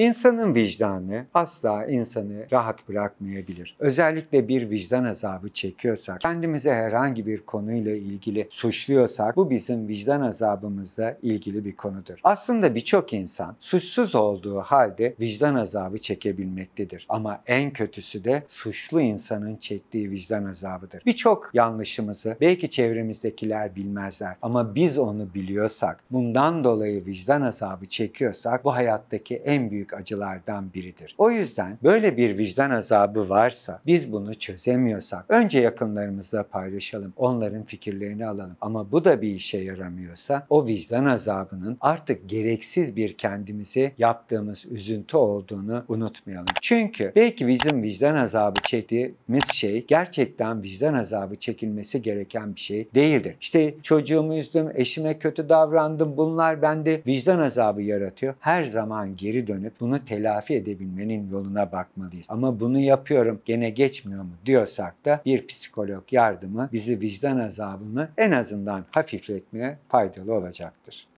İnsanın vicdanı asla insanı rahat bırakmayabilir. Özellikle bir vicdan azabı çekiyorsak, kendimize herhangi bir konuyla ilgili suçluyorsak bu bizim vicdan azabımızla ilgili bir konudur. Aslında birçok insan suçsuz olduğu halde vicdan azabı çekebilmektedir. Ama en kötüsü de suçlu insanın çektiği vicdan azabıdır. Birçok yanlışımızı belki çevremizdekiler bilmezler ama biz onu biliyorsak, bundan dolayı vicdan azabı çekiyorsak bu hayattaki en büyük büyük acılardan biridir. O yüzden böyle bir vicdan azabı varsa, biz bunu çözemiyorsak önce yakınlarımızla paylaşalım, onların fikirlerini alalım. Ama bu da bir işe yaramıyorsa o vicdan azabının artık gereksiz bir kendimizi yaptığımız üzüntü olduğunu unutmayalım. Çünkü belki bizim vicdan azabı çektiğimiz şey gerçekten vicdan azabı çekilmesi gereken bir şey değildir. İşte çocuğumu üzdüm, eşime kötü davrandım. Bunlar bende vicdan azabı yaratıyor. Her zaman geri dönüp bunu telafi edebilmenin yoluna bakmalıyız. Ama bunu yapıyorum gene geçmiyor mu diyorsak da bir psikolog yardımı bizi vicdan azabını en azından hafifletmeye faydalı olacaktır.